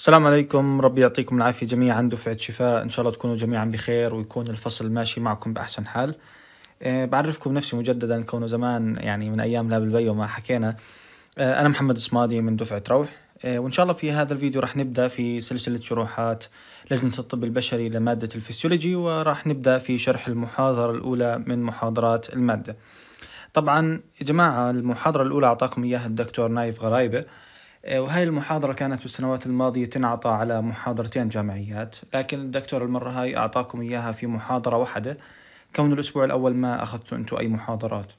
السلام عليكم ربي يعطيكم العافية جميعا دفعة شفاء إن شاء الله تكونوا جميعا بخير ويكون الفصل ماشي معكم بأحسن حال أه بعرفكم نفسي مجددا كونه زمان يعني من أيام لا بالبي وما حكينا أه أنا محمد الصمادي من دفعة روح أه وإن شاء الله في هذا الفيديو راح نبدأ في سلسلة شروحات لجنة الطب البشري لمادة الفسيولوجي وراح نبدأ في شرح المحاضرة الأولى من محاضرات المادة طبعا يا جماعة المحاضرة الأولى أعطاكم إياها الدكتور نايف غرايبة آه، وهاي المحاضرة كانت بالسنوات الماضية تنعطى على محاضرتين جامعيات لكن الدكتور المرة هاي أعطاكم إياها في محاضرة واحدة كون الأسبوع الأول ما أخذتوا أنتوا أي محاضرات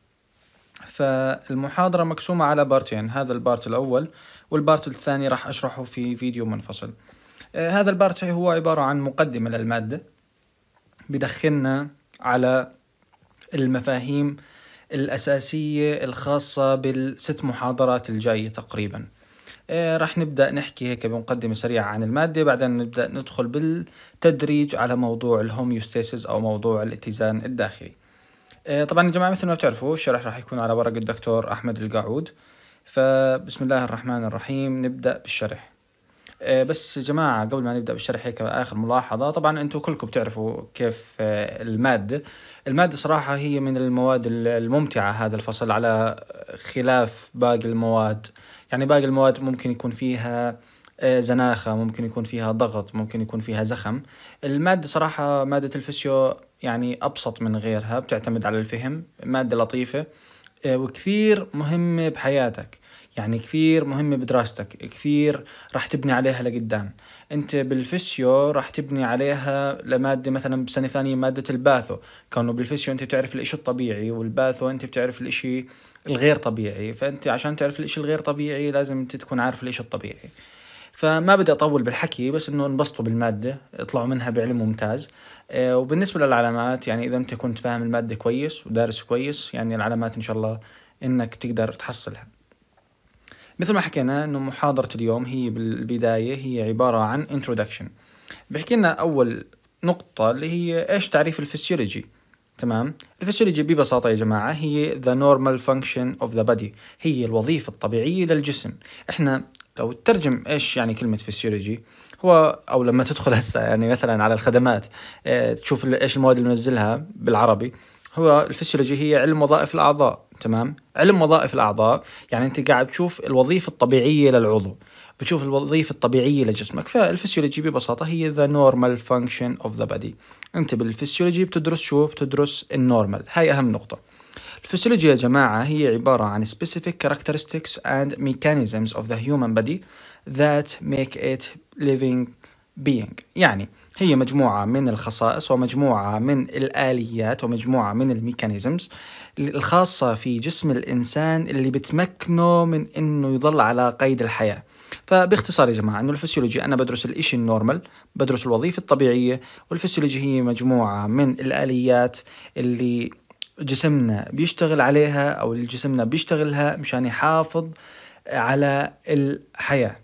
فالمحاضرة مقسومة على بارتين هذا البارت الأول والبارت الثاني راح أشرحه في فيديو منفصل آه، هذا البارت هو عبارة عن مقدمة للمادة بدخلنا على المفاهيم الأساسية الخاصة بالست محاضرات الجاية تقريباً آه، رح نبدأ نحكي هيك بمقدمة سريعة عن المادة بعدين نبدأ ندخل بالتدريج على موضوع الهوميوستاسيس أو موضوع الاتزان الداخلي آه، طبعا يا جماعة مثل ما بتعرفوا الشرح رح يكون على ورق الدكتور أحمد القعود فبسم الله الرحمن الرحيم نبدأ بالشرح آه، بس جماعة قبل ما نبدأ بالشرح هيك آخر ملاحظة طبعا أنتم كلكم بتعرفوا كيف المادة المادة صراحة هي من المواد الممتعة هذا الفصل على خلاف باقي المواد يعني باقي المواد ممكن يكون فيها آه، زناخة ممكن يكون فيها ضغط ممكن يكون فيها زخم المادة صراحة مادة الفسيو يعني أبسط من غيرها بتعتمد على الفهم مادة لطيفة آه، وكثير مهمة بحياتك يعني كثير مهمة بدراستك كثير راح تبني عليها لقدام انت بالفسيو راح تبني عليها لماده مثلا بسنه ثانيه ماده الباثو كانوا بالفسيو انت بتعرف الاشي الطبيعي والباثو انت بتعرف الاشي الغير طبيعي فانت عشان تعرف الاشي الغير طبيعي لازم انت تكون عارف الاشي الطبيعي فما بدي اطول بالحكي بس انه انبسطوا بالماده اطلعوا منها بعلم ممتاز أه وبالنسبه للعلامات يعني اذا انت كنت فاهم الماده كويس ودارس كويس يعني العلامات ان شاء الله انك تقدر تحصلها مثل ما حكينا انه محاضرة اليوم هي بالبداية هي عبارة عن introduction بحكي لنا اول نقطة اللي هي ايش تعريف الفسيولوجي تمام الفسيولوجي ببساطة يا جماعة هي the normal function of the body هي الوظيفة الطبيعية للجسم احنا لو تترجم ايش يعني كلمة فسيولوجي هو او لما تدخل هسه يعني مثلا على الخدمات اه تشوف ايش المواد اللي منزلها بالعربي هو الفسيولوجي هي علم وظائف الاعضاء تمام علم وظائف الاعضاء يعني انت قاعد تشوف الوظيفه الطبيعيه للعضو بتشوف الوظيفه الطبيعيه لجسمك فالفسيولوجي ببساطه هي ذا نورمال فانكشن اوف ذا بادي انت بالفسيولوجي بتدرس شو بتدرس النورمال هاي اهم نقطه الفسيولوجيا يا جماعة هي عبارة عن specific characteristics and mechanisms of the human body that make it living being يعني هي مجموعة من الخصائص ومجموعة من الآليات ومجموعة من الميكانيزمز الخاصة في جسم الإنسان اللي بتمكنه من إنه يظل على قيد الحياة فباختصار يا جماعة إنه الفسيولوجي أنا بدرس الإشي النورمال بدرس الوظيفة الطبيعية والفسيولوجي هي مجموعة من الآليات اللي جسمنا بيشتغل عليها أو اللي جسمنا بيشتغلها مشان يحافظ على الحياه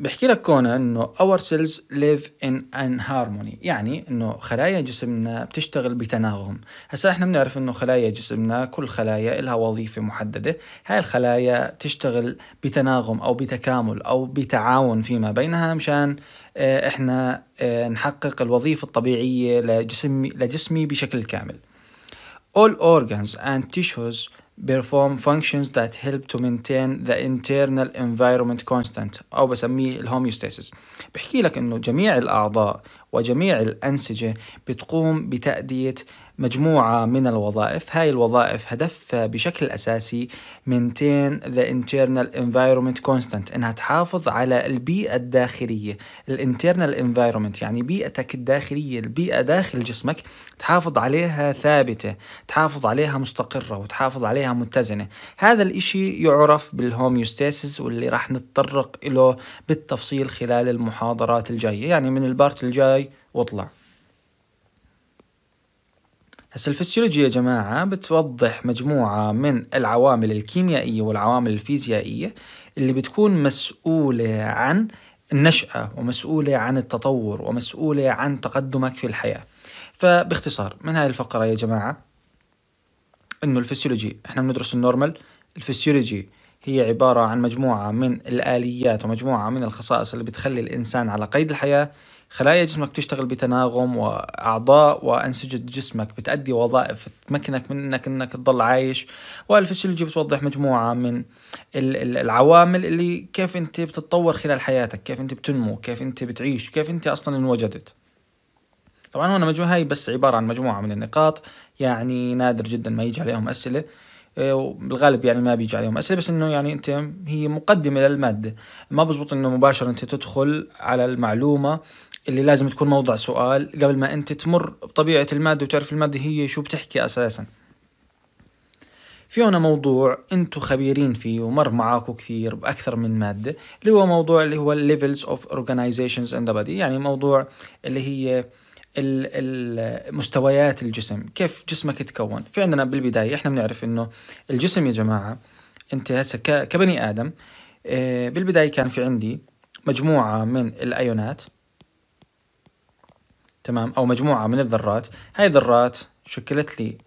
بحكي لك كونا انه اور سيلز ليف ان ان هارموني يعني انه خلايا جسمنا بتشتغل بتناغم هسا احنا بنعرف انه خلايا جسمنا كل خلايا لها وظيفه محدده هاي الخلايا تشتغل بتناغم او بتكامل او بتعاون فيما بينها مشان آه، احنا آه، نحقق الوظيفه الطبيعيه لجسم لجسمي بشكل كامل all organs and tissues perform functions that help to maintain the internal environment constant أو بسميه الهوميوستاسيس بحكي لك إنه جميع الأعضاء وجميع الأنسجة بتقوم بتأدية مجموعة من الوظائف هاي الوظائف هدف بشكل أساسي maintain the internal environment constant إنها تحافظ على البيئة الداخلية الانترنال environment يعني بيئتك الداخلية البيئة داخل جسمك تحافظ عليها ثابتة تحافظ عليها مستقرة وتحافظ عليها متزنة هذا الإشي يعرف بالهوميوستاسيس واللي راح نتطرق له بالتفصيل خلال المحاضرات الجاية يعني من البارت الجاي واطلع هسه الفسيولوجيا يا جماعة بتوضح مجموعة من العوامل الكيميائية والعوامل الفيزيائية اللي بتكون مسؤولة عن النشأة ومسؤولة عن التطور ومسؤولة عن تقدمك في الحياة فباختصار من هاي الفقرة يا جماعة انه الفسيولوجي احنا بندرس النورمال الفسيولوجي هي عبارة عن مجموعة من الآليات ومجموعة من الخصائص اللي بتخلي الإنسان على قيد الحياة خلايا جسمك بتشتغل بتناغم واعضاء وانسجه جسمك بتأدي وظائف تمكنك من انك انك تضل عايش والفسيولوجي بتوضح مجموعه من العوامل اللي كيف انت بتتطور خلال حياتك كيف انت بتنمو كيف انت بتعيش كيف انت اصلا انوجدت طبعا هنا مجموعة هاي بس عبارة عن مجموعة من النقاط يعني نادر جدا ما يجي عليهم أسئلة آه، بالغالب يعني ما بيجي عليهم اسئله بس انه يعني انت هي مقدمه للماده ما بزبط انه مباشره انت تدخل على المعلومه اللي لازم تكون موضع سؤال قبل ما انت تمر بطبيعة المادة وتعرف المادة هي شو بتحكي اساسا في هنا موضوع انتو خبيرين فيه ومر معاكم كثير باكثر من مادة اللي هو موضوع اللي هو levels of organizations in the body يعني موضوع اللي هي مستويات الجسم كيف جسمك يتكون في عندنا بالبداية احنا بنعرف انه الجسم يا جماعة انت هسه كبني ادم آه، بالبداية كان في عندي مجموعة من الايونات تمام أو مجموعة من الذرات هاي الذرات شكلت لي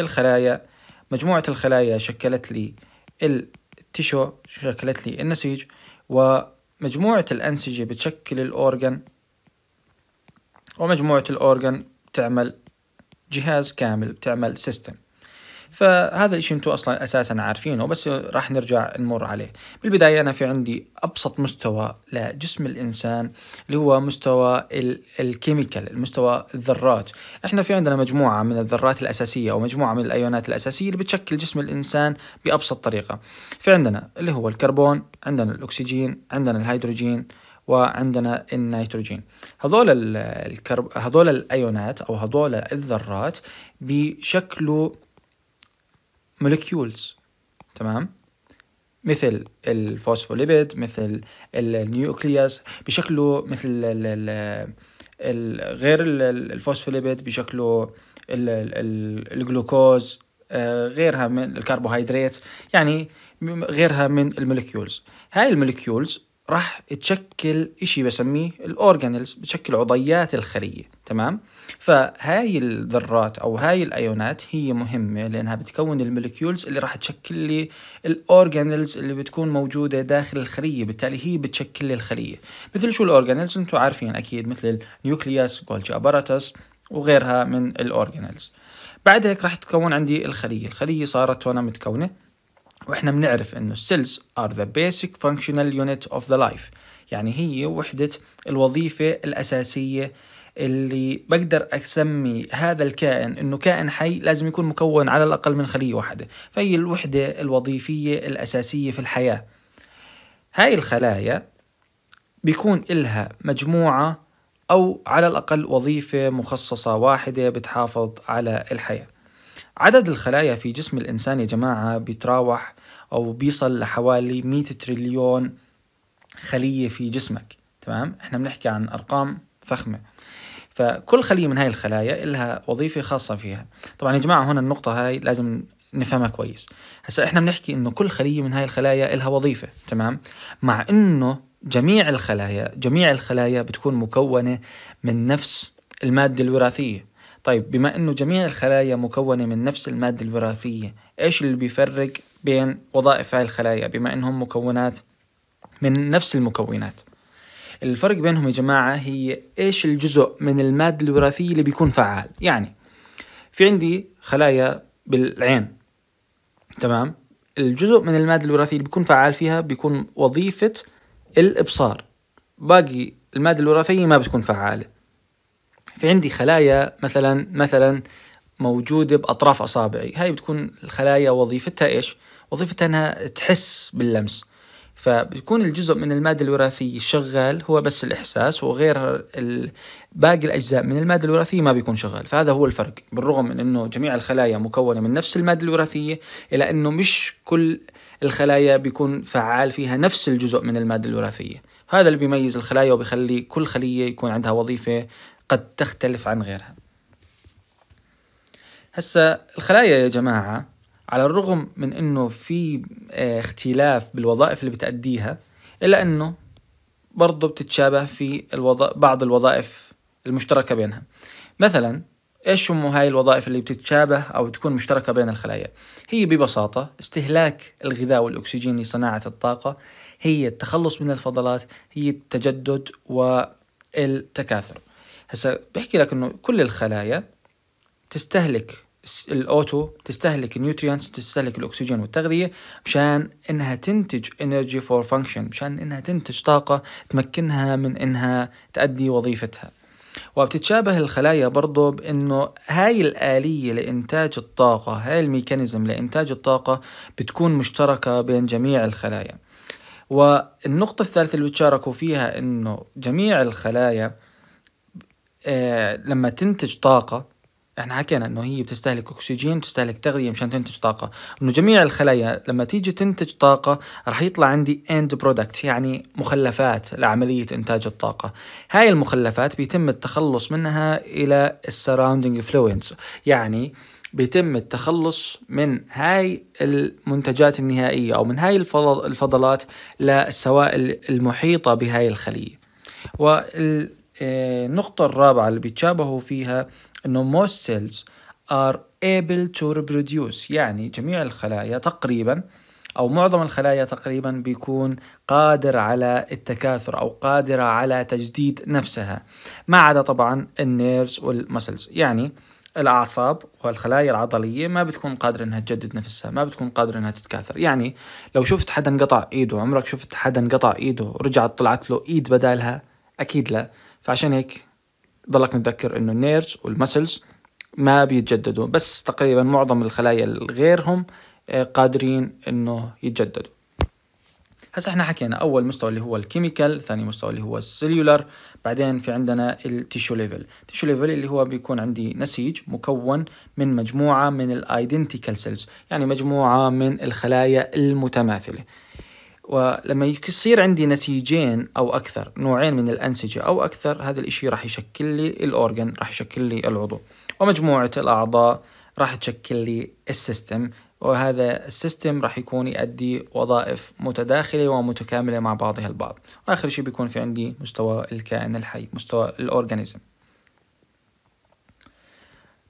الخلايا مجموعة الخلايا شكلت لي التشو شكلت لي النسيج ومجموعة الأنسجة بتشكل الأورجن ومجموعة الأورجن بتعمل جهاز كامل بتعمل سيستم فهذا الشيء انتم اصلا اساسا عارفينه بس راح نرجع نمر عليه بالبدايه انا في عندي ابسط مستوى لجسم الانسان اللي هو مستوى الكيميكال المستوى الذرات احنا في عندنا مجموعه من الذرات الاساسيه او مجموعه من الايونات الاساسيه اللي بتشكل جسم الانسان بابسط طريقه في عندنا اللي هو الكربون عندنا الاكسجين عندنا الهيدروجين وعندنا النيتروجين هذول الكرب... هذول الايونات او هذول الذرات بشكلوا مولكيولز تمام مثل الفوسفوليبيد مثل النيوكلياس بشكله مثل غير الفوسفوليبيد بشكله الجلوكوز آه، غيرها من الكربوهيدرات يعني غيرها من المولكيولز هاي المولكيولز راح تشكل إشي بسميه الأورجانيلز بتشكل عضيات الخلية تمام فهاي الذرات أو هاي الأيونات هي مهمة لأنها بتكون الموليكيولز اللي راح تشكل لي الأورجانيلز اللي بتكون موجودة داخل الخلية بالتالي هي بتشكل لي الخلية مثل شو الأورجانيلز أنتم عارفين أكيد مثل النيوكلياس جولجي أباراتس وغيرها من الأورجانيلز بعد هيك راح تكون عندي الخلية الخلية صارت هنا متكونة واحنا بنعرف انه السيلز ار ذا بيسك فانكشنال يونت اوف ذا لايف يعني هي وحدة الوظيفة الأساسية اللي بقدر أسمي هذا الكائن إنه كائن حي لازم يكون مكون على الأقل من خلية واحدة فهي الوحدة الوظيفية الأساسية في الحياة هاي الخلايا بيكون إلها مجموعة أو على الأقل وظيفة مخصصة واحدة بتحافظ على الحياة عدد الخلايا في جسم الإنسان يا جماعة بيتراوح أو بيصل لحوالي 100 تريليون خلية في جسمك تمام احنا بنحكي عن أرقام فخمة فكل خلية من هاي الخلايا لها وظيفة خاصة فيها طبعا يا جماعة هنا النقطة هاي لازم نفهمها كويس هسا احنا بنحكي انه كل خلية من هاي الخلايا لها وظيفة تمام مع انه جميع الخلايا جميع الخلايا بتكون مكونة من نفس المادة الوراثية طيب بما أنه جميع الخلايا مكونة من نفس المادة الوراثية إيش اللي بيفرق بين وظائف هاي الخلايا بما أنهم مكونات من نفس المكونات الفرق بينهم يا جماعة هي إيش الجزء من المادة الوراثية اللي بيكون فعال يعني في عندي خلايا بالعين تمام الجزء من المادة الوراثية اللي بيكون فعال فيها بيكون وظيفة الإبصار باقي المادة الوراثية ما بتكون فعالة في عندي خلايا مثلا مثلا موجودة بأطراف أصابعي هاي بتكون الخلايا وظيفتها إيش؟ وظيفتها أنها تحس باللمس فبيكون الجزء من المادة الوراثية شغال هو بس الإحساس وغير باقي الأجزاء من المادة الوراثية ما بيكون شغال فهذا هو الفرق بالرغم من أنه جميع الخلايا مكونة من نفس المادة الوراثية إلا أنه مش كل الخلايا بيكون فعال فيها نفس الجزء من المادة الوراثية هذا اللي بيميز الخلايا وبيخلي كل خلية يكون عندها وظيفة قد تختلف عن غيرها هسا الخلايا يا جماعة على الرغم من انه في آه، اختلاف بالوظائف اللي بتأديها الا انه برضه بتتشابه في الوض... بعض الوظائف المشتركة بينها مثلا ايش هم هاي الوظائف اللي بتتشابه او تكون مشتركة بين الخلايا هي ببساطة استهلاك الغذاء والاكسجين لصناعة الطاقة هي التخلص من الفضلات هي التجدد والتكاثر هسا بحكي لك انه كل الخلايا تستهلك الاوتو تستهلك النيوتريانتس تستهلك الاكسجين والتغذيه مشان انها تنتج انرجي فور فانكشن مشان انها تنتج طاقه تمكنها من انها تؤدي وظيفتها وبتتشابه الخلايا برضه بانه هاي الآلية لإنتاج الطاقة هاي الميكانيزم لإنتاج الطاقة بتكون مشتركة بين جميع الخلايا والنقطة الثالثة اللي بتشاركوا فيها انه جميع الخلايا آه، لما تنتج طاقة احنا حكينا انه هي بتستهلك اكسجين بتستهلك تغذيه مشان تنتج طاقه انه جميع الخلايا لما تيجي تنتج طاقه رح يطلع عندي end product يعني مخلفات لعمليه انتاج الطاقه هاي المخلفات بيتم التخلص منها الى surrounding fluids يعني بيتم التخلص من هاي المنتجات النهائيه او من هاي الفضلات للسوائل المحيطه بهاي الخليه وال آه، النقطة الرابعة اللي بيتشابهوا فيها إنه most cells are able to reproduce يعني جميع الخلايا تقريبا أو معظم الخلايا تقريبا بيكون قادر على التكاثر أو قادرة على تجديد نفسها ما عدا طبعا النيرز والمسلز يعني الأعصاب والخلايا العضلية ما بتكون قادرة إنها تجدد نفسها ما بتكون قادرة إنها تتكاثر يعني لو شفت حدا انقطع إيده عمرك شفت حدا انقطع إيده ورجعت طلعت له إيد بدالها أكيد لا فعشان هيك ضلك نتذكر انه النيرز والمسلز ما بيتجددوا بس تقريبا معظم الخلايا غيرهم آه، قادرين انه يتجددوا هسا احنا حكينا اول مستوى اللي هو الكيميكال ثاني مستوى اللي هو السيلولر بعدين في عندنا التيشو ليفل التيشو ليفل اللي هو بيكون عندي نسيج مكون من مجموعه من الايدنتيكال سيلز يعني مجموعه من الخلايا المتماثله ولما يصير عندي نسيجين أو أكثر نوعين من الأنسجة أو أكثر هذا الإشي راح يشكل لي الأورجن راح يشكل لي العضو ومجموعة الأعضاء راح تشكل لي السيستم وهذا السيستم راح يكون يؤدي وظائف متداخلة ومتكاملة مع بعضها البعض وآخر شيء بيكون في عندي مستوى الكائن الحي مستوى الأورجانيزم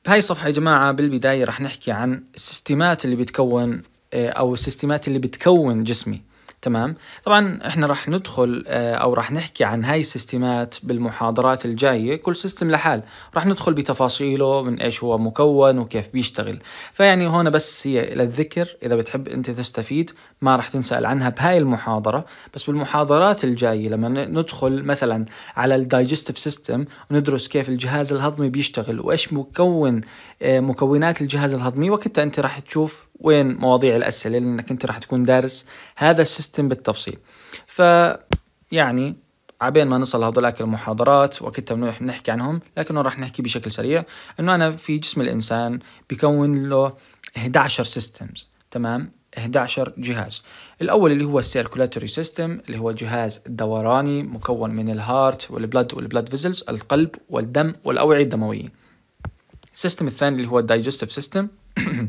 بهاي الصفحة يا جماعة بالبداية راح نحكي عن السيستمات اللي بتكون أو السيستمات اللي بتكون جسمي تمام طبعا احنا راح ندخل آه، او راح نحكي عن هاي السيستمات بالمحاضرات الجايه كل سيستم لحال راح ندخل بتفاصيله من ايش هو مكون وكيف بيشتغل فيعني هون بس هي للذكر اذا بتحب انت تستفيد ما راح تنسال عنها بهاي المحاضره بس بالمحاضرات الجايه لما ندخل مثلا على الدايجستيف سيستم وندرس كيف الجهاز الهضمي بيشتغل وايش مكون آه، مكونات الجهاز الهضمي وقتها انت راح تشوف وين مواضيع الأسئلة لأنك أنت راح تكون دارس هذا السيستم بالتفصيل ف يعني عبين ما نصل لهذولاك المحاضرات وكنت بنروح نحكي عنهم لكنه راح نحكي بشكل سريع انه انا في جسم الانسان بكون له 11 سيستمز تمام 11 جهاز الاول اللي هو السيركولاتوري سيستم اللي هو جهاز دوراني مكون من الهارت والبلد والبلد فيزلز القلب والدم والاوعيه الدمويه السيستم الثاني اللي هو الدايجستيف سيستم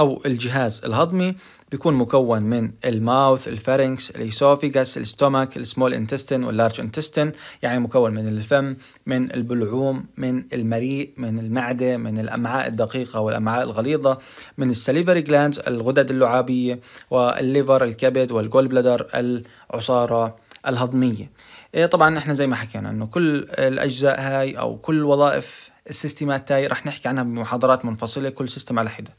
أو الجهاز الهضمي بيكون مكون من الماوث الفارنكس الإيسوفيجاس الستومك السمول انتستين واللارج انتستين يعني مكون من الفم من البلعوم من المريء من المعدة من الأمعاء الدقيقة والأمعاء الغليظة من السليفري جلاندز الغدد اللعابية والليفر الكبد والجول بلدر العصارة الهضمية إيه، طبعا احنا زي ما حكينا انه كل الاجزاء هاي او كل وظائف السيستمات هاي رح نحكي عنها بمحاضرات منفصلة كل سيستم على حدة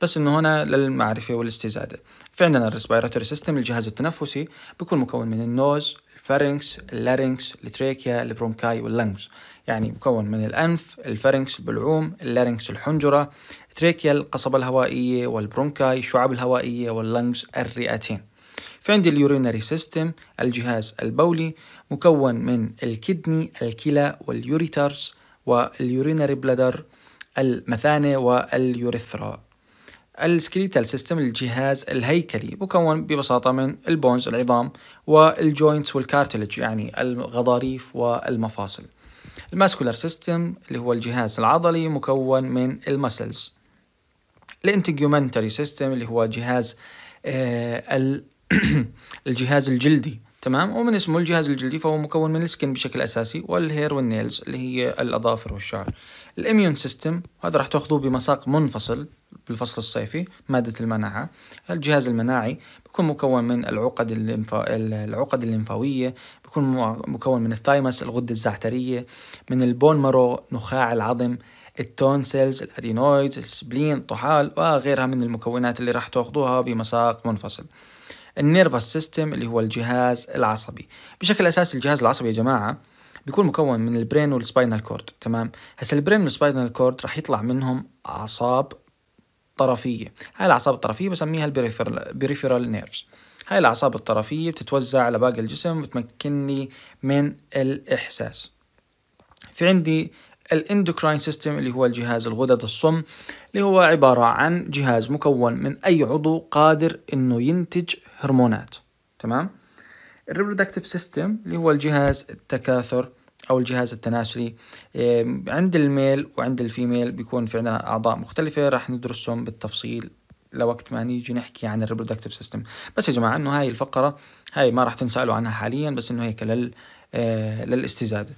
بس انه هنا للمعرفه والاستزاده في عندنا الريسبيراتوري سيستم الجهاز التنفسي بيكون مكون من النوز الفارنكس اللارنكس التريكيا البرونكاي واللنجز يعني مكون من الأنف الفارنكس البلعوم اللارنكس الحنجرة التريكيا القصبة الهوائية والبرونكاي الشعب الهوائية واللنجز الرئتين في عندي اليورينري سيستم الجهاز البولي مكون من الكدني الكلى واليوريترز واليورينري بلادر المثانة واليوريثرا السكليتال سيستم الجهاز الهيكلي مكون ببساطة من البونز العظام والجوينتس والكارتلج يعني الغضاريف والمفاصل الماسكولار سيستم اللي هو الجهاز العضلي مكون من المسلز الانتجيومنتري سيستم اللي هو جهاز آه، الجهاز الجلدي تمام ومن اسمه الجهاز الجلدي فهو مكون من السكن بشكل أساسي والهير والنيلز اللي هي الأظافر والشعر الإميون سيستم هذا راح تأخذوه بمساق منفصل بالفصل الصيفي مادة المناعة الجهاز المناعي بيكون مكون من العقد الليمفا... العقد الليمفاوية بيكون مكون من الثايمس الغدة الزعترية من البون مارو نخاع العظم التون سيلز الادينويدز السبلين الطحال وغيرها من المكونات اللي راح تاخذوها بمساق منفصل النيرفس سيستم اللي هو الجهاز العصبي بشكل اساسي الجهاز العصبي يا جماعه بيكون مكون من البرين والسباينال كورد تمام هسه البرين والسباينال كورد راح يطلع منهم اعصاب طرفيه هاي الاعصاب الطرفيه بسميها البريفيرال نيرفز هاي الاعصاب الطرفيه بتتوزع على باقي الجسم وتمكنني من الاحساس في عندي الاندوكراين سيستم اللي هو الجهاز الغدد الصم اللي هو عبارة عن جهاز مكون من أي عضو قادر إنه ينتج هرمونات تمام الريبرودكتيف سيستم اللي هو الجهاز التكاثر أو الجهاز التناسلي عند الميل وعند الفيميل بيكون في عندنا أعضاء مختلفة راح ندرسهم بالتفصيل لوقت ما نيجي نحكي عن الريبرودكتيف سيستم بس يا جماعة إنه هاي الفقرة هاي ما راح تنسألوا عنها حاليا بس إنه هيك لل آه، للاستزادة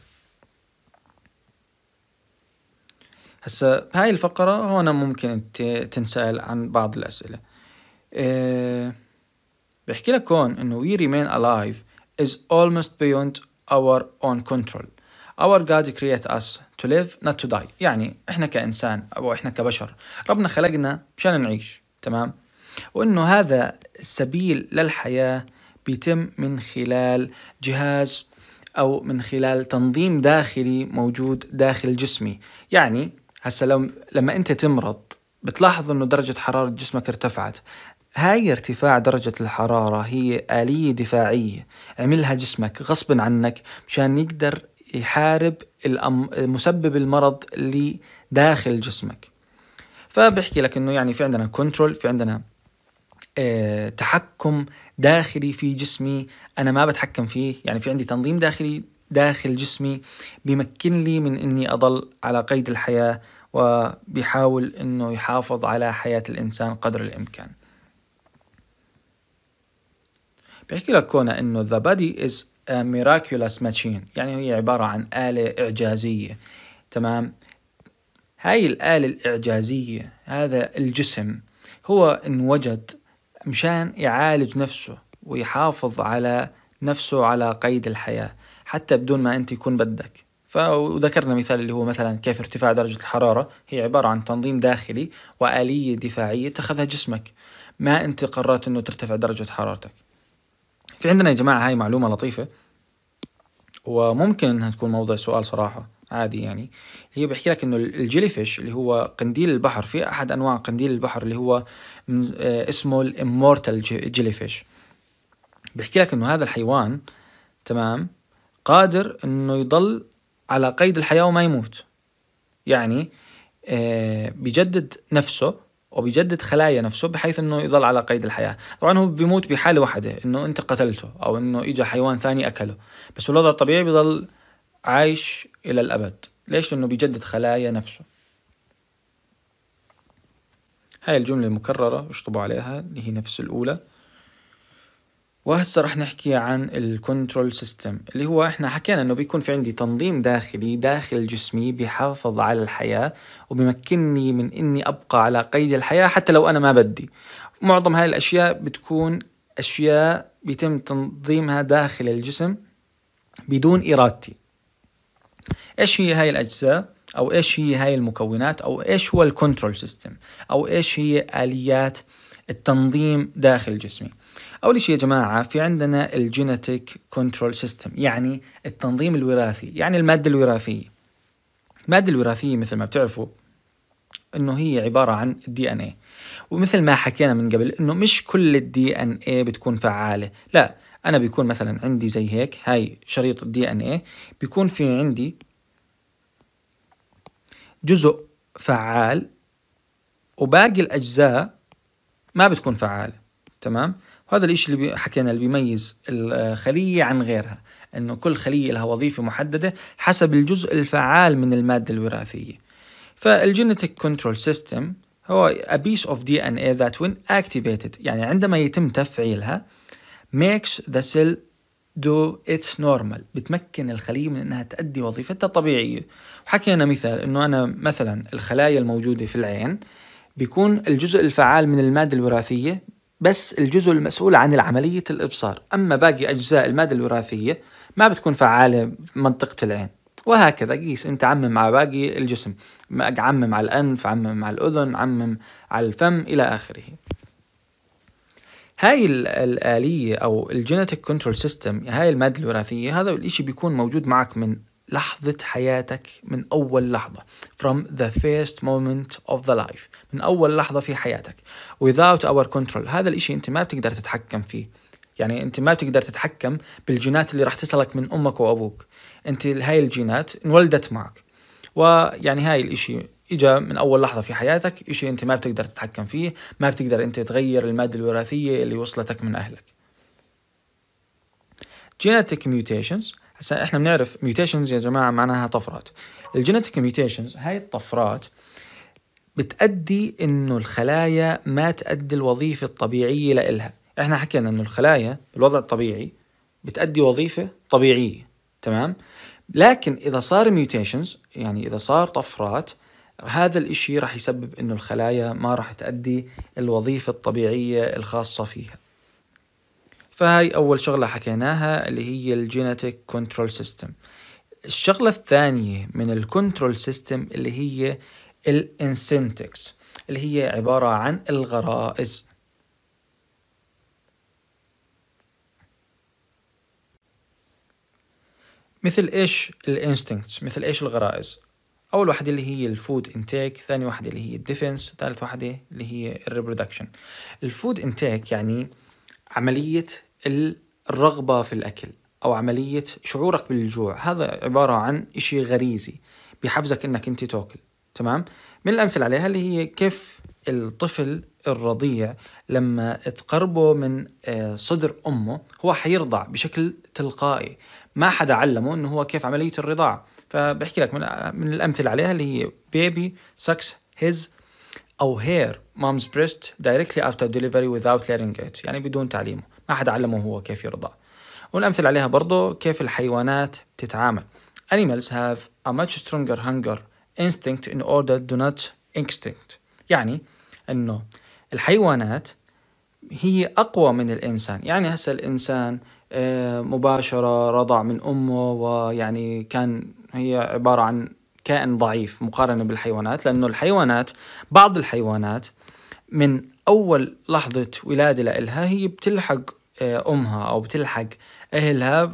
هسا بهاي الفقرة هون ممكن تنسأل عن بعض الأسئلة آه، بحكي لك هون إنه we remain alive is almost beyond our own control Our God create us to live not to die يعني إحنا كإنسان أو إحنا كبشر ربنا خلقنا مشان نعيش تمام وإنه هذا السبيل للحياة بيتم من خلال جهاز أو من خلال تنظيم داخلي موجود داخل جسمي يعني هسا لو لما انت تمرض بتلاحظ انه درجة حرارة جسمك ارتفعت هاي ارتفاع درجة الحرارة هي آلية دفاعية عملها جسمك غصب عنك مشان يقدر يحارب الأم... مسبب المرض اللي داخل جسمك فبحكي لك انه يعني في عندنا كنترول في عندنا آه، تحكم داخلي في جسمي انا ما بتحكم فيه يعني في عندي تنظيم داخلي داخل جسمي بيمكن لي من اني اضل على قيد الحياه وبيحاول أنه يحافظ على حياة الإنسان قدر الإمكان بيحكي لك كونا أنه the body is a miraculous machine يعني هي عبارة عن آلة إعجازية تمام هاي الآلة الإعجازية هذا الجسم هو انوجد مشان يعالج نفسه ويحافظ على نفسه على قيد الحياة حتى بدون ما أنت يكون بدك فذكرنا مثال اللي هو مثلا كيف ارتفاع درجة الحرارة هي عبارة عن تنظيم داخلي وآلية دفاعية اتخذها جسمك ما أنت قررت أنه ترتفع درجة حرارتك في عندنا يا جماعة هاي معلومة لطيفة وممكن انها تكون موضع سؤال صراحه عادي يعني هي بحكي لك انه الجيليفيش اللي هو قنديل البحر في احد انواع قنديل البحر اللي هو آه، اسمه الامورتال جيليفيش بحكي لك انه هذا الحيوان تمام قادر انه يضل على قيد الحياة وما يموت يعني آه، بيجدد نفسه وبيجدد خلايا نفسه بحيث انه يضل على قيد الحياه، طبعا هو بيموت بحاله واحده انه انت قتلته او انه اجى حيوان ثاني اكله، بس الوضع الطبيعي بيضل عايش الى الابد، ليش؟ لانه بيجدد خلايا نفسه. هاي الجملة المكررة اشطبوا عليها اللي هي نفس الأولى وهسه رح نحكي عن الكنترول سيستم اللي هو احنا حكينا انه بيكون في عندي تنظيم داخلي داخل جسمي بيحافظ على الحياة وبيمكنني من اني ابقى على قيد الحياة حتى لو انا ما بدي معظم هاي الاشياء بتكون اشياء بيتم تنظيمها داخل الجسم بدون ارادتي ايش هي هاي الاجزاء او ايش هي هاي المكونات او ايش هو الكنترول سيستم او ايش هي اليات التنظيم داخل جسمي اول شيء يا جماعه في عندنا الجينيتيك كنترول سيستم يعني التنظيم الوراثي يعني الماده الوراثيه الماده الوراثيه مثل ما بتعرفوا انه هي عباره عن الدي ان ايه ومثل ما حكينا من قبل انه مش كل الدي ان ايه بتكون فعاله لا انا بيكون مثلا عندي زي هيك هاي شريط الدي ان ايه بيكون في عندي جزء فعال وباقي الاجزاء ما بتكون فعاله تمام هذا الإشي اللي حكينا اللي بيميز الخلية عن غيرها أنه كل خلية لها وظيفة محددة حسب الجزء الفعال من المادة الوراثية فالجينيتك كنترول سيستم هو a piece of DNA that when activated يعني عندما يتم تفعيلها makes the cell do its normal بتمكن الخلية من أنها تأدي وظيفتها الطبيعية وحكينا مثال أنه أنا مثلا الخلايا الموجودة في العين بيكون الجزء الفعال من المادة الوراثية بس الجزء المسؤول عن العملية الإبصار أما باقي أجزاء المادة الوراثية ما بتكون فعالة في منطقة العين وهكذا قيس انت عمم على باقي الجسم عمم على الانف عمم على الاذن عمم على الفم الى اخره هاي الآلية أو الجينيتك كنترول سيستم هاي المادة الوراثية هذا الإشي بيكون موجود معك من لحظة حياتك من أول لحظة from the first moment of the life من أول لحظة في حياتك without our control هذا الإشي أنت ما بتقدر تتحكم فيه يعني أنت ما بتقدر تتحكم بالجينات اللي راح تصلك من أمك وأبوك أنت هاي الجينات انولدت معك ويعني هاي الإشي إجا من اول لحظه في حياتك إشي انت ما بتقدر تتحكم فيه ما بتقدر انت تغير الماده الوراثيه اللي وصلتك من اهلك genetic mutations هسا احنا بنعرف ميوتيشنز يا جماعه معناها طفرات الجينيتيك ميوتيشنز هاي الطفرات بتأدي انه الخلايا ما تأدي الوظيفه الطبيعيه لإلها احنا حكينا انه الخلايا بالوضع الطبيعي بتأدي وظيفه طبيعيه تمام لكن اذا صار ميوتيشنز يعني اذا صار طفرات هذا الإشي رح يسبب إنه الخلايا ما رح تأدي الوظيفة الطبيعية الخاصة فيها فهاي أول شغلة حكيناها اللي هي الجينيتيك كنترول سيستم الشغلة الثانية من الكنترول سيستم اللي هي الانسنتكس اللي هي عبارة عن الغرائز مثل ايش الانستنكتس مثل ايش الغرائز اول واحدة اللي هي الفود انتيك ثاني واحدة اللي هي الديفنس ثالث واحدة اللي هي الريبرودكشن الفود انتيك يعني عملية الرغبة في الأكل أو عملية شعورك بالجوع هذا عبارة عن إشي غريزي بحفزك إنك أنت تاكل تمام من الأمثلة عليها اللي هي كيف الطفل الرضيع لما تقربه من آه، صدر أمه هو حيرضع بشكل تلقائي ما حدا علمه إنه هو كيف عملية الرضاعة فبحكي لك من, آه، الأمثلة عليها اللي هي بيبي sucks his أو هير مامز بريست دايركتلي افتر ديليفري without ليرنج ات يعني بدون تعليمه ما حد علمه هو كيف يرضع والأمثلة عليها برضه كيف الحيوانات تتعامل Animals have a much stronger hunger instinct in order to not instinct يعني أنه الحيوانات هي أقوى من الإنسان يعني هسه الإنسان آه، مباشرة رضع من أمه ويعني كان هي عبارة عن كائن ضعيف مقارنة بالحيوانات لأنه الحيوانات بعض الحيوانات من أول لحظة ولادة لإلها هي بتلحق آه، أمها أو بتلحق أهلها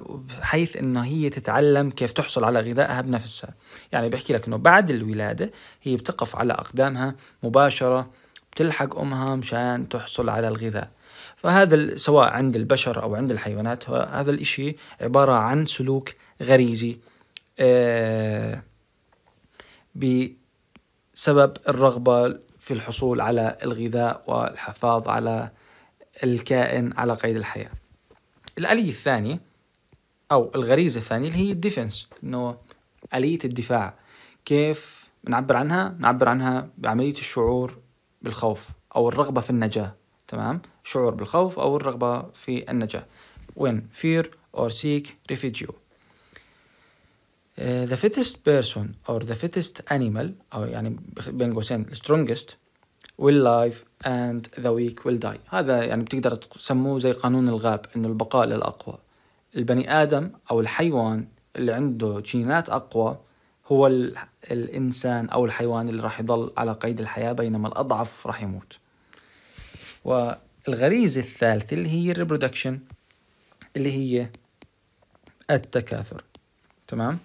بحيث إنه هي تتعلم كيف تحصل على غذائها بنفسها يعني بحكي لك إنه بعد الولادة هي بتقف على أقدامها مباشرة بتلحق أمها مشان تحصل على الغذاء فهذا سواء عند البشر أو عند الحيوانات هذا الإشي عبارة عن سلوك غريزي آه بسبب الرغبة في الحصول على الغذاء والحفاظ على الكائن على قيد الحياة الآلية الثانية أو الغريزة الثانية اللي هي الديفنس إنه آلية الدفاع كيف بنعبر عنها؟ بنعبر عنها بعملية الشعور بالخوف أو الرغبة في النجاة تمام؟ شعور بالخوف أو الرغبة في النجاة when fear or seek refugee Uh, the fittest person or the fittest animal او يعني بين قوسين strongest will live and the weak will die هذا يعني بتقدر تسموه زي قانون الغاب انه البقاء للاقوى البني ادم او الحيوان اللي عنده جينات اقوى هو الانسان او الحيوان اللي راح يضل على قيد الحياه بينما الاضعف راح يموت والغريزه الثالثه اللي هي reproduction اللي هي التكاثر تمام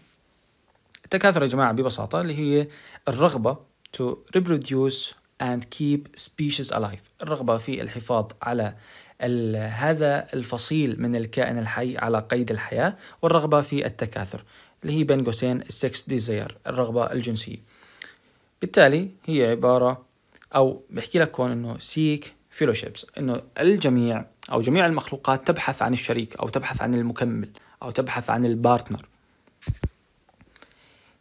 التكاثر يا جماعة ببساطة اللي هي الرغبة to reproduce and keep species alive الرغبة في الحفاظ على هذا الفصيل من الكائن الحي على قيد الحياة والرغبة في التكاثر اللي هي بين قوسين السكس ديزاير الرغبة الجنسية بالتالي هي عبارة أو بحكي لك هون إنه سيك فيلوشيبس إنه الجميع أو جميع المخلوقات تبحث عن الشريك أو تبحث عن المكمل أو تبحث عن البارتنر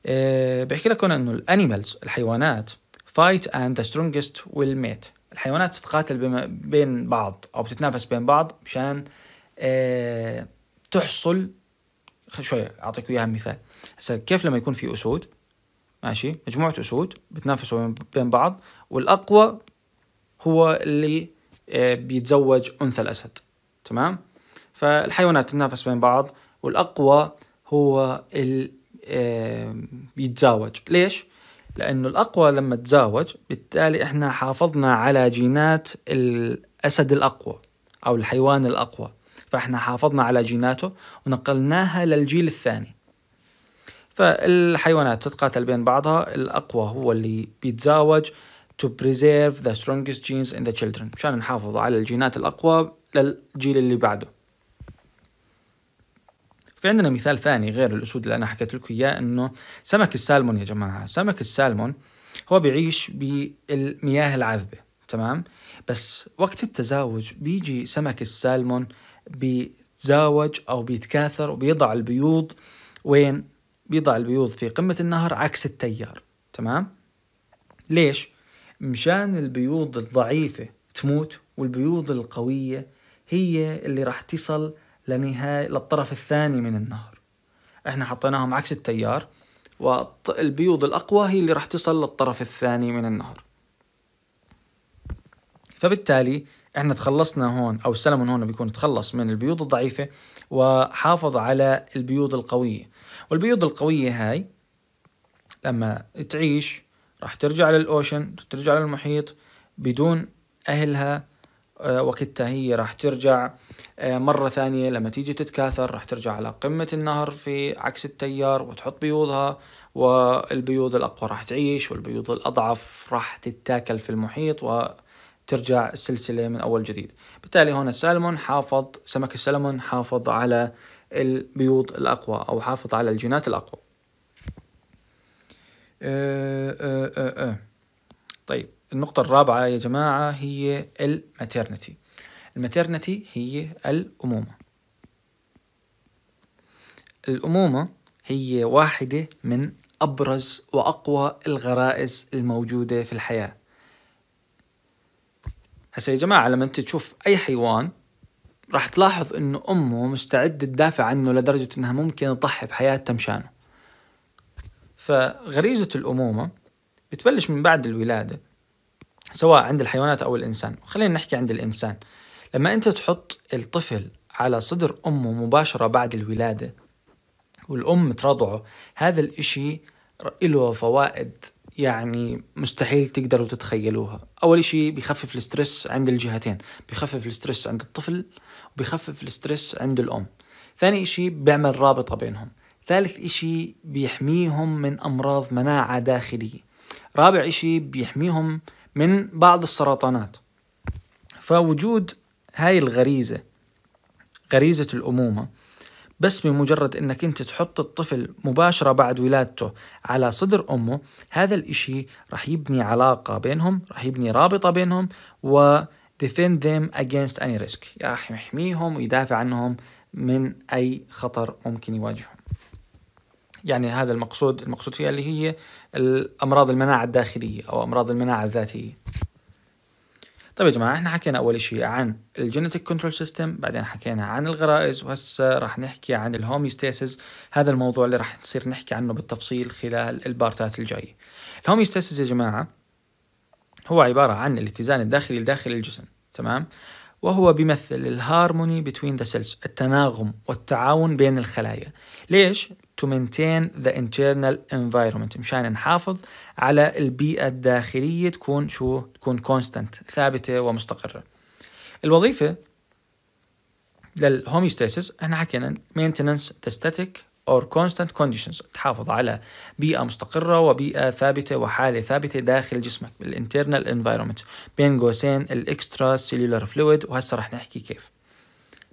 آه، بيحكي لك هنا انه الانيمالز الحيوانات فايت اند ذا سترونجست ويل ميت الحيوانات بتتقاتل بين بعض او بتتنافس بين بعض مشان آه، تحصل شوي اعطيك اياها مثال هسه كيف لما يكون في اسود ماشي مجموعة اسود بتنافسوا بين بعض والاقوى هو اللي آه، بيتزوج انثى الاسد تمام فالحيوانات تتنافس بين بعض والاقوى هو ال يتزاوج ليش؟ لأنه الأقوى لما تزاوج بالتالي إحنا حافظنا على جينات الأسد الأقوى أو الحيوان الأقوى فإحنا حافظنا على جيناته ونقلناها للجيل الثاني فالحيوانات تتقاتل بين بعضها الأقوى هو اللي بيتزاوج to preserve the strongest genes in the children مشان نحافظ على الجينات الأقوى للجيل اللي بعده في عندنا مثال ثاني غير الاسود اللي انا حكيت لكم اياه انه سمك السالمون يا جماعه سمك السالمون هو بيعيش بالمياه العذبه تمام بس وقت التزاوج بيجي سمك السالمون بيتزاوج او بيتكاثر وبيضع البيوض وين بيضع البيوض في قمه النهر عكس التيار تمام ليش مشان البيوض الضعيفه تموت والبيوض القويه هي اللي راح تصل لنهاية للطرف الثاني من النهر احنا حطيناهم عكس التيار والبيوض الأقوى هي اللي راح تصل للطرف الثاني من النهر فبالتالي احنا تخلصنا هون او السلمون هون بيكون تخلص من البيوض الضعيفة وحافظ على البيوض القوية والبيوض القوية هاي لما تعيش راح ترجع للأوشن ترجع للمحيط بدون أهلها آه، وقتها هي راح ترجع آه، مرة ثانية لما تيجي تتكاثر راح ترجع على قمة النهر في عكس التيار وتحط بيوضها والبيوض الأقوى راح تعيش والبيوض الأضعف راح تتاكل في المحيط و ترجع السلسلة من أول جديد بالتالي هنا السالمون حافظ سمك السالمون حافظ على البيوض الأقوى أو حافظ على الجينات الأقوى أه أه أه أه. طيب النقطة الرابعة يا جماعة هي الماتيرنتي الماتيرنتي هي الأمومة الأمومة هي واحدة من أبرز وأقوى الغرائز الموجودة في الحياة هسا يا جماعة لما أنت تشوف أي حيوان راح تلاحظ أنه أمه مستعدة تدافع عنه لدرجة أنها ممكن تضحي بحياتها مشانه فغريزة الأمومة بتبلش من بعد الولادة سواء عند الحيوانات أو الإنسان خلينا نحكي عند الإنسان لما أنت تحط الطفل على صدر أمه مباشرة بعد الولادة والأم ترضعه هذا الإشي له فوائد يعني مستحيل تقدروا تتخيلوها أول شيء بيخفف الستريس عند الجهتين بيخفف الستريس عند الطفل وبيخفف الستريس عند الأم ثاني شيء بيعمل رابطة بينهم ثالث إشي بيحميهم من أمراض مناعة داخلية رابع إشي بيحميهم من بعض السرطانات فوجود هاي الغريزة غريزة الأمومة بس بمجرد انك انت تحط الطفل مباشرة بعد ولادته على صدر امه هذا الاشي رح يبني علاقة بينهم رح يبني رابطة بينهم و defend them against any risk راح يحميهم ويدافع عنهم من اي خطر ممكن يواجههم يعني هذا المقصود المقصود فيها اللي هي الأمراض المناعة الداخلية أو أمراض المناعة الذاتية طيب يا جماعة احنا حكينا أول شيء عن الجينيتيك كنترول سيستم بعدين حكينا عن الغرائز وهسه راح نحكي عن الهوميستاسيس هذا الموضوع اللي راح نصير نحكي عنه بالتفصيل خلال البارتات الجاية الهوميستاسيس يا جماعة هو عبارة عن الاتزان الداخلي لداخل الجسم تمام وهو بيمثل الهارموني بتوين ذا سيلز التناغم والتعاون بين الخلايا ليش to maintain the internal environment مشان نحافظ على البيئة الداخلية تكون شو تكون constant ثابتة ومستقرة الوظيفة للهوميستاسيس احنا حكينا maintenance the static or constant conditions تحافظ على بيئة مستقرة وبيئة ثابتة وحالة ثابتة داخل جسمك بالinternal environment بين قوسين الاكسترا سيلولار فلويد وهسه رح نحكي كيف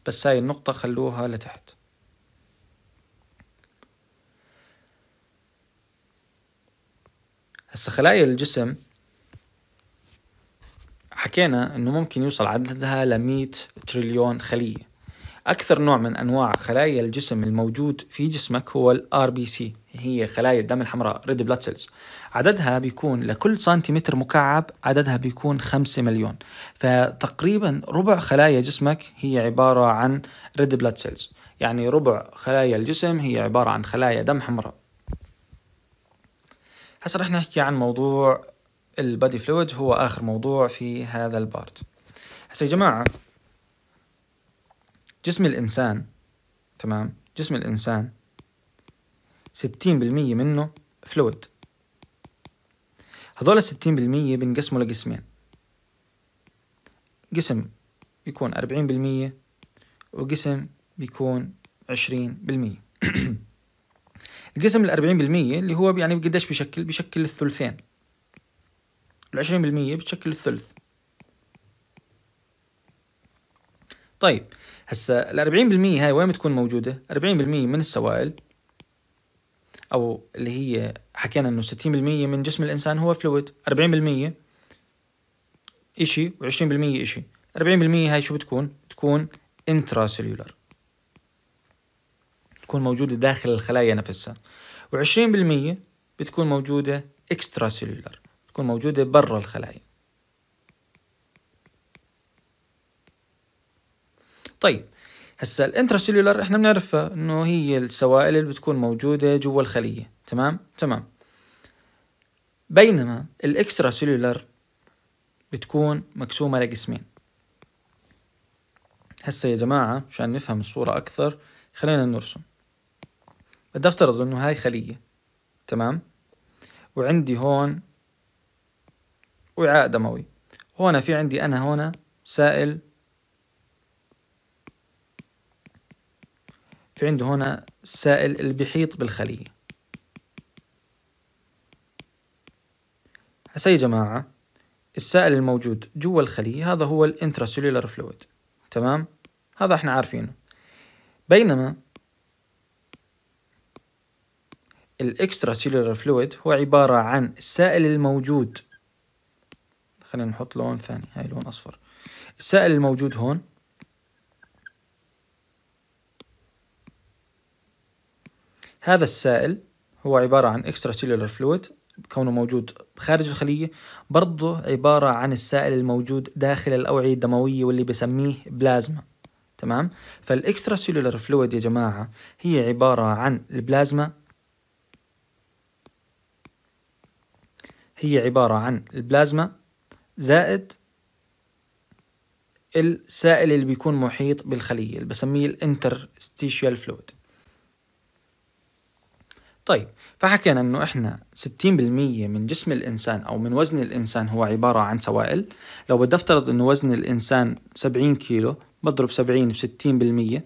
بس هاي النقطة خلوها لتحت هسا خلايا الجسم حكينا انه ممكن يوصل عددها ل 100 تريليون خليه اكثر نوع من انواع خلايا الجسم الموجود في جسمك هو الار بي سي هي خلايا الدم الحمراء ريد بلاد سيلز عددها بيكون لكل سنتيمتر مكعب عددها بيكون 5 مليون فتقريبا ربع خلايا جسمك هي عبارة عن ريد بلاد سيلز يعني ربع خلايا الجسم هي عبارة عن خلايا دم حمراء هسه رح نحكي عن موضوع البادي فلويد هو آخر موضوع في هذا البارت هسه يا جماعة جسم الإنسان تمام جسم الإنسان ستين بالمية منه فلويد هذول الستين بالمية بنقسموا لقسمين قسم بيكون أربعين بالمية وقسم بيكون عشرين بالمية القسم ال 40% اللي هو يعني قديش بيشكل بيشكل الثلثين ال 20% بتشكل الثلث طيب هسا ال 40% هاي وين بتكون موجودة؟ 40% من السوائل أو اللي هي حكينا إنه 60% من جسم الإنسان هو فلويد 40% إشي و20% إشي 40% هاي شو بتكون؟ بتكون انتراسيلولر بتكون موجودة داخل الخلايا نفسها و20% بتكون موجودة اكسترا سيلولر بتكون موجودة برا الخلايا طيب هسا الانتراسيلولر احنا بنعرفها انه هي السوائل اللي بتكون موجودة جوا الخلية تمام تمام بينما الاكسترا سيلولر بتكون مقسومة لقسمين هسا يا جماعة عشان نفهم الصورة أكثر خلينا نرسم بدي افترض انه هاي خلية تمام وعندي هون وعاء دموي هون في عندي انا هون سائل في عندي هون السائل اللي بيحيط بالخلية هسا يا جماعة السائل الموجود جوا الخلية هذا هو الانتراسيلولار فلويد تمام هذا احنا عارفينه بينما الاكسترا سيلولر فلويد هو عبارة عن السائل الموجود خلينا نحط لون ثاني هاي لون أصفر السائل الموجود هون هذا السائل هو عبارة عن اكسترا سيلولر فلويد كونه موجود خارج الخلية برضه عبارة عن السائل الموجود داخل الأوعية الدموية واللي بسميه بلازما تمام فالاكسترا سيلولر فلويد يا جماعة هي عبارة عن البلازما هي عبارة عن البلازما زائد السائل اللي بيكون محيط بالخلية اللي بسميه الانترستيشيال فلويد طيب فحكينا انه احنا 60% من جسم الانسان او من وزن الانسان هو عبارة عن سوائل لو بدي افترض انه وزن الانسان 70 كيلو بضرب 70 ب 60%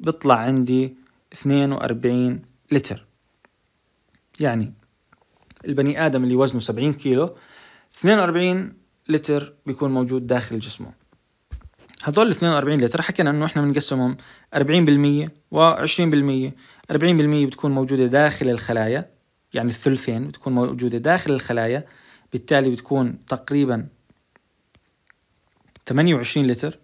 بيطلع عندي 42 لتر يعني البني ادم اللي وزنه 70 كيلو 42 لتر بيكون موجود داخل جسمه هذول ال 42 لتر حكينا انه احنا بنقسمهم 40% و20% 40% بتكون موجودة داخل الخلايا يعني الثلثين بتكون موجودة داخل الخلايا بالتالي بتكون تقريبا 28 لتر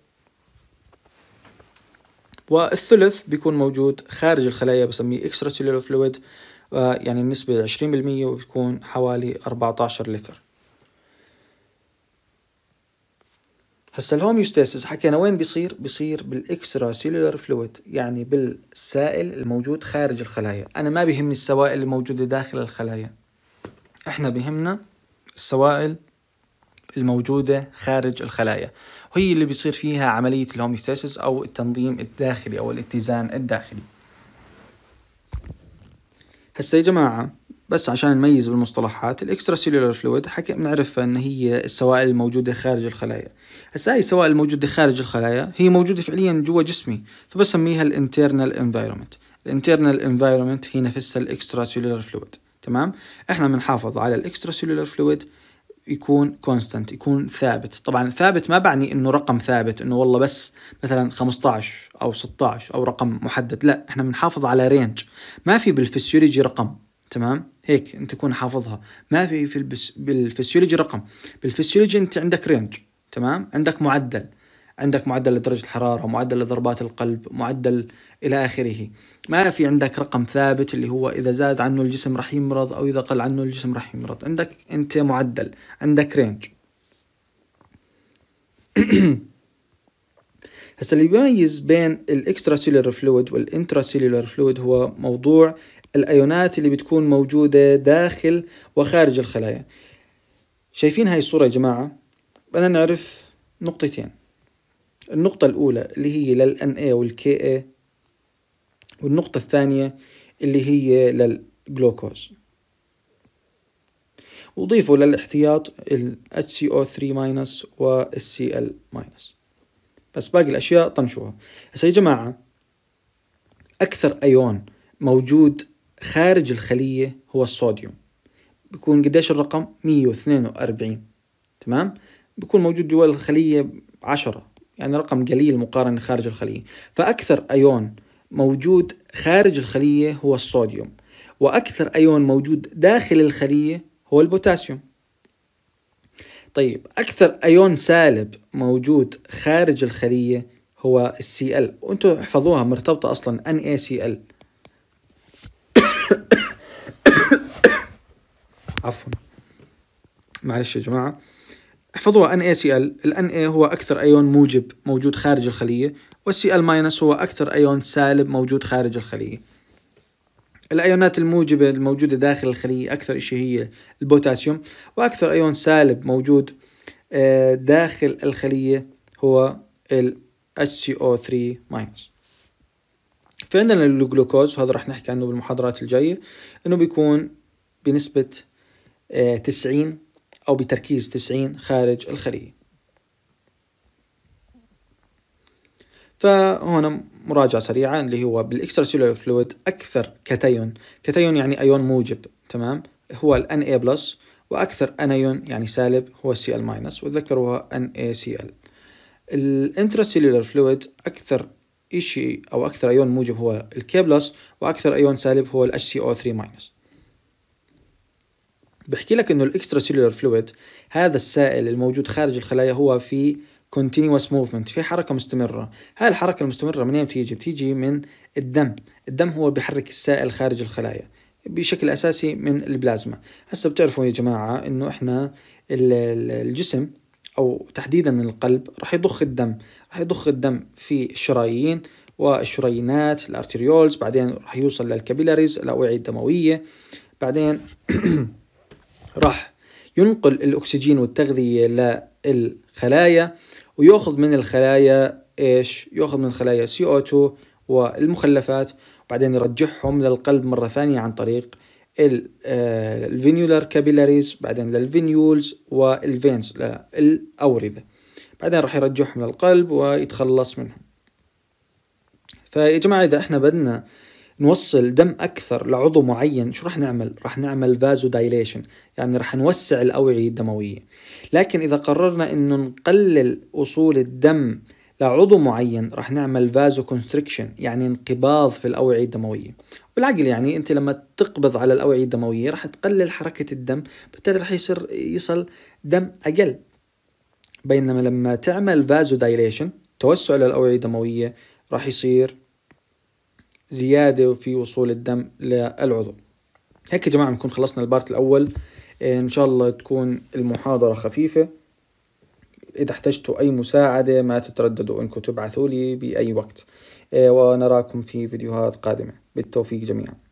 والثلث بيكون موجود خارج الخلايا بسميه اكسترا سيلولر فلويد يعني النسبة 20% وبتكون حوالي 14 لتر هسا الهوميوستاسيس حكينا وين بيصير بيصير بالاكسترا سيلولار فلويد يعني بالسائل الموجود خارج الخلايا انا ما بيهمني السوائل الموجوده داخل الخلايا احنا بيهمنا السوائل الموجوده خارج الخلايا وهي اللي بيصير فيها عمليه الهوميوستاسيس او التنظيم الداخلي او الاتزان الداخلي هسه يا جماعة بس عشان نميز بالمصطلحات الاكسترا سيلولار فلويد حكي بنعرفها ان هي السوائل الموجودة خارج الخلايا هسه هاي السوائل الموجودة خارج الخلايا هي موجودة فعليا جوا جسمي فبسميها الانترنال انفايرمنت الانترنال انفايرمنت هي نفسها الاكسترا سيلولار فلويد تمام احنا بنحافظ على الاكسترا سيلولار فلويد يكون كونستنت يكون ثابت طبعا ثابت ما بعني انه رقم ثابت انه والله بس مثلا 15 او 16 او رقم محدد لا احنا بنحافظ على رينج ما في بالفسيولوجي رقم تمام هيك انت تكون حافظها ما في في بالفسيولوجي رقم بالفسيولوجي انت عندك رينج تمام عندك معدل عندك معدل لدرجة الحرارة معدل لضربات القلب معدل إلى آخره ما في عندك رقم ثابت اللي هو إذا زاد عنه الجسم رح يمرض أو إذا قل عنه الجسم رح يمرض عندك أنت معدل عندك رينج هسا اللي بيميز بين الاكسترا سيلولر فلويد والانترا سيلولر فلويد هو موضوع الايونات اللي بتكون موجوده داخل وخارج الخلايا شايفين هاي الصوره يا جماعه بدنا نعرف نقطتين النقطة الأولى اللي هي لل NA وال KA والنقطة الثانية اللي هي للجلوكوز وضيفوا للاحتياط ال HCO3- وال Cl- بس باقي الأشياء طنشوها هسا يا جماعة أكثر أيون موجود خارج الخلية هو الصوديوم بيكون قديش الرقم 142 تمام بيكون موجود جوا الخلية 10 يعني رقم قليل مقارنة خارج الخلية فأكثر أيون موجود خارج الخلية هو الصوديوم وأكثر أيون موجود داخل الخلية هو البوتاسيوم طيب أكثر أيون سالب موجود خارج الخلية هو السي Cl وأنتم احفظوها مرتبطة أصلا NaCl إيه عفوا معلش يا جماعة احفظوها ان اي سي ال الان اي هو اكثر ايون موجب موجود خارج الخليه والسي ال ماينس هو اكثر ايون سالب موجود خارج الخليه الايونات الموجبه الموجوده داخل الخليه اكثر شيء هي البوتاسيوم واكثر ايون سالب موجود آه، داخل الخليه هو ال HCO3 ماينس في عندنا الجلوكوز وهذا راح نحكي عنه بالمحاضرات الجاية انه بيكون بنسبة 90 آه، أو بتركيز 90 خارج الخلية فهنا مراجعة سريعة اللي هو بالإكستراسيلولر فلويد أكثر كتايون كتايون يعني أيون موجب تمام هو الـ Na بلس وأكثر أنيون يعني سالب هو Cl ماينس وتذكروا NaCl الانتراسيلولر فلويد أكثر إشي أو أكثر أيون موجب هو الكي بلس وأكثر أيون سالب هو الـ HCO3 ماينس بحكي لك انه الاكسترا سيلولر فلويد هذا السائل الموجود خارج الخلايا هو في كونتينوس موفمنت في حركه مستمره هاي الحركه المستمره منين بتيجي بتيجي من الدم الدم هو بيحرك السائل خارج الخلايا بشكل اساسي من البلازما هسه بتعرفوا يا جماعه انه احنا الجسم او تحديدا القلب راح يضخ الدم راح يضخ الدم في الشرايين والشرينات الارتريولز بعدين راح يوصل للكابيلاريز الاوعيه الدمويه بعدين راح ينقل الأكسجين والتغذية للخلايا ويأخذ من الخلايا إيش؟ يأخذ من الخلايا CO2 والمخلفات وبعدين يرجعهم للقلب مرة ثانية عن طريق آه، الفينيولار كابيلاريز بعدين للفينيولز والفينز للأوردة بعدين راح يرجعهم للقلب ويتخلص منهم فيا جماعة إذا إحنا بدنا نوصل دم أكثر لعضو معين شو رح نعمل؟ رح نعمل فازو دايليشن يعني رح نوسع الأوعية الدموية لكن إذا قررنا أنه نقلل وصول الدم لعضو معين رح نعمل فازو كونستريكشن يعني انقباض في الأوعية الدموية بالعقل يعني أنت لما تقبض على الأوعية الدموية رح تقلل حركة الدم بالتالي رح يصير يصل دم أقل بينما لما تعمل فازو دايليشن توسع للأوعية الدموية راح يصير زيادة في وصول الدم للعضو هيك يا جماعة بنكون خلصنا البارت الأول إن شاء الله تكون المحاضرة خفيفة إذا احتجتوا أي مساعدة ما تترددوا إنكم تبعثوا لي بأي وقت إيه، ونراكم في فيديوهات قادمة بالتوفيق جميعاً